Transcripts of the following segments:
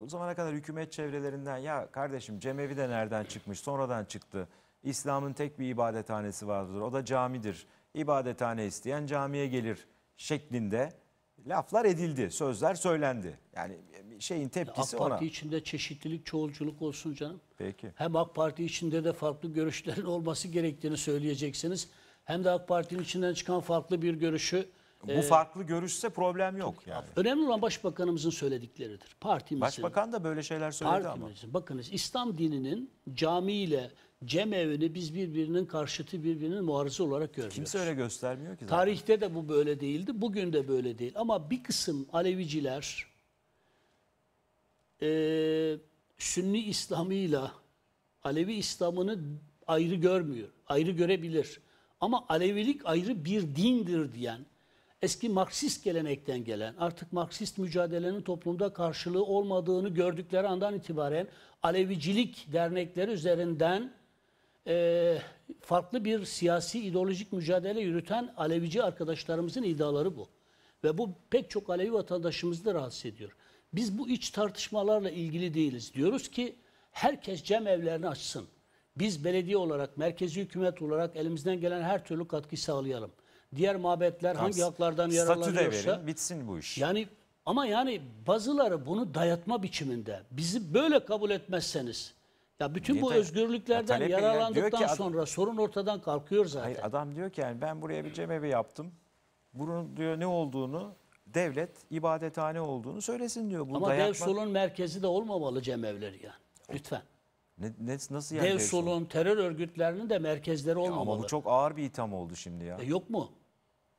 O zamana kadar hükümet çevrelerinden ya kardeşim cemevi de nereden çıkmış sonradan çıktı. İslam'ın tek bir ibadethanesi vardır o da camidir. İbadethane isteyen camiye gelir şeklinde laflar edildi, sözler söylendi. Yani şeyin tepkisi ona. AK Parti içinde çeşitlilik, çoğulculuk olsun canım. Peki. Hem AK Parti içinde de farklı görüşlerin olması gerektiğini söyleyeceksiniz. Hem de AK Parti'nin içinden çıkan farklı bir görüşü bu Ee, farklı görüşse problem yok yani. Önemli olan başbakanımızın söyledikleridir. Partimizin. Başbakan da böyle şeyler söyledi ama. Partimizin. Bakınız İslam dininin camiyle cemevini biz birbirinin karşıtı birbirinin muarızı olarak görmüyoruz. Kimse öyle göstermiyor ki zaten. Tarihte de bu böyle değildi, bugün de böyle değil. Ama bir kısım Aleviciler eee, Sünni İslamıyla Alevi İslamını ayrı görmüyor, ayrı görebilir. Ama Alevilik ayrı bir dindir diyen eski Marksist gelenekten gelen, artık Marksist mücadelenin toplumda karşılığı olmadığını gördükleri andan itibaren Alevicilik dernekleri üzerinden e, farklı bir siyasi ideolojik mücadele yürüten Alevici arkadaşlarımızın iddiaları bu. Ve bu pek çok Alevi vatandaşımızı da rahatsız ediyor. Biz bu iç tartışmalarla ilgili değiliz. Diyoruz ki herkes cem evlerini açsın. Biz belediye olarak, merkezi hükümet olarak elimizden gelen her türlü katkı sağlayalım diğer mabetler tamam. hangi haklardan yararlanıyorsa. Statü de verin bitsin bu iş. Yani ama yani bazıları bunu dayatma biçiminde bizi böyle kabul etmezseniz ya bütün Niye bu de, özgürlüklerden ya yararlandıktan ki, sonra sorun ortadan kalkıyor zaten. Hayır, adam diyor ki yani ben buraya bir cemevi yaptım. Bunun diyor ne olduğunu devlet ibadethane olduğunu söylesin diyor. Bunu Ama dayatma... Devsul'un merkezi de olmamalı cemevler yani. Lütfen. Ne, ne, nasıl yani Dev Devsul? terör örgütlerinin de merkezleri olmamalı. Ya ama bu çok ağır bir itham oldu şimdi ya. E yok mu?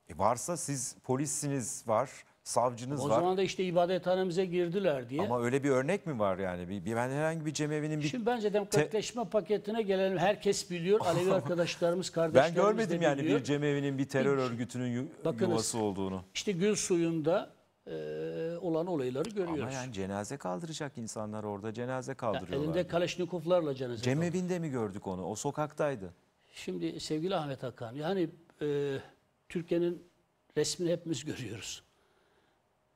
E varsa siz polissiniz var, savcınız O var. zaman da işte ibadethanemize girdiler diye. Ama öyle bir örnek mi var yani? Bir, bir- ben herhangi bir cemevinin bir... Şimdi bence demokratleşme paketine gelelim. Herkes biliyor. Alevi arkadaşlarımız, ben kardeşlerimiz de görmedim yani bir cemevinin bir terör örgütünün yu- Bakınız. yuvası olduğunu. İşte gül suyunda e, olan olayları görüyoruz. Ama yani cenaze kaldıracak insanlar orada cenaze kaldırıyorlar. Elinde Kaleşnikovlarla cenaze kaldı. Cemevinde mi gördük onu? O sokaktaydı. Şimdi sevgili Ahmet Hakan yani e, Türkiye'nin resmini hepimiz görüyoruz.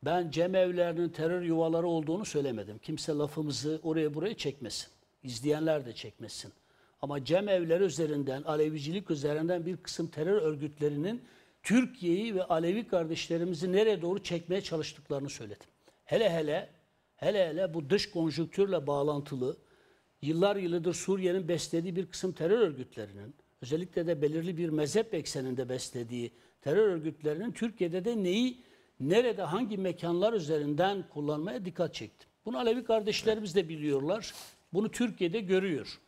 Ben cemevlerinin terör yuvaları olduğunu söylemedim. Kimse lafımızı oraya buraya çekmesin. İzleyenler de çekmesin. Ama cemevleri üzerinden, Alevicilik üzerinden bir kısım terör örgütlerinin Türkiye'yi ve Alevi kardeşlerimizi nereye doğru çekmeye çalıştıklarını söyledim. Hele hele hele hele bu dış konjüktürle bağlantılı yıllar yılıdır Suriye'nin beslediği bir kısım terör örgütlerinin özellikle de belirli bir mezhep ekseninde beslediği terör örgütlerinin Türkiye'de de neyi, nerede, hangi mekanlar üzerinden kullanmaya dikkat çekti. Bunu Alevi kardeşlerimiz de biliyorlar. Bunu Türkiye'de görüyor.